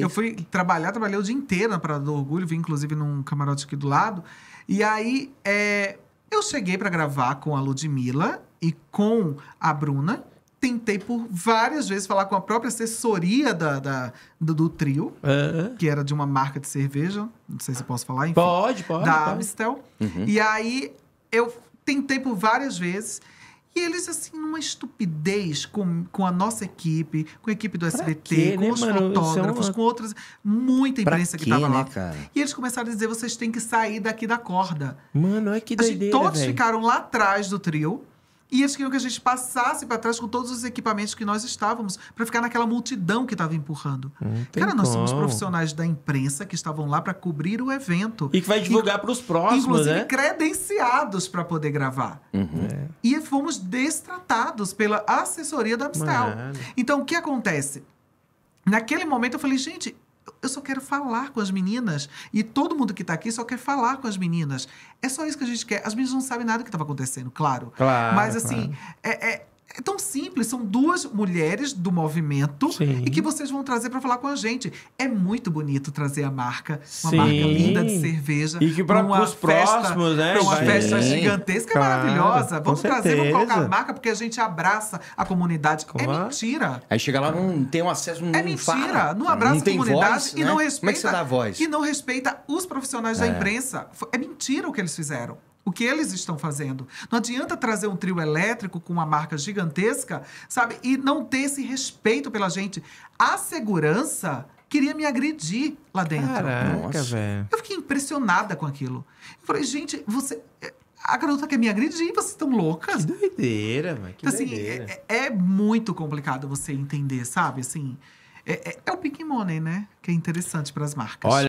Eu fui trabalhar, trabalhei o dia inteiro na Parada do Orgulho, vim inclusive num camarote aqui do lado. E aí é, eu cheguei para gravar com a Ludmilla e com a Bruna. Tentei por várias vezes falar com a própria assessoria da, da do, do, trio, uh -huh. que era de uma marca de cerveja, não sei se posso falar, enfim. Pode, pode. Da pode. Amstel. Uhum. E aí eu tentei por várias vezes. E eles, assim, numa estupidez com, com a nossa equipe, com a equipe do pra SBT, quê, né, com né, os mano? É fotógrafos, é uma... com outras. Muita imprensa que tava né, lá. Cara? E eles começaram a dizer: vocês têm que sair daqui da corda. Mano, é que doideira, Todos véio. ficaram lá atrás do trio. E é eles queriam que a gente passasse para trás com todos os equipamentos que nós estávamos, para ficar naquela multidão que estava empurrando. Cara, nós somos profissionais da imprensa que estavam lá para cobrir o evento. E que vai divulgar para os próximos, inclusive, né? credenciados para poder gravar. Uhum. É. E fomos destratados pela assessoria da Abstel. Mano. Então, o que acontece? Naquele momento eu falei, gente, eu só quero falar com as meninas. E todo mundo que está aqui só quer falar com as meninas. É só isso que a gente quer. As meninas não sabem nada do que estava acontecendo, claro. claro. Mas assim, claro. É, é, é tão simples, são duas mulheres do movimento Sim. e que vocês vão trazer para falar com a gente. É muito bonito trazer a marca, uma Sim. marca linda de cerveja. E que para os próximos, né? Pra uma Sim. festa gigantesca claro, maravilhosa. Vamos trazer, vamos colocar a marca, porque a gente abraça a comunidade. É claro. É mentira. Aí chega lá, não tem um acesso, não É mentira, fala. não abraça não a comunidade voz, e né? não respeita. Como é que você dá voz? E não respeita os profissionais é. da imprensa. É mentira o que eles fizeram o que eles estão fazendo. Não adianta trazer um trio elétrico com uma marca gigantesca, sabe? E não ter esse respeito pela gente. A segurança queria me agredir lá dentro. Caraca, velho. Eu fiquei impressionada com aquilo. Eu falei, gente, você. A garota quer me agredir, vocês estão loucas. Que doideira, velho. Que então, assim, doideira. É, é, muito complicado você entender, sabe? Assim, é, é, é o Pink Money, né? Que é interessante para as marcas. Olha,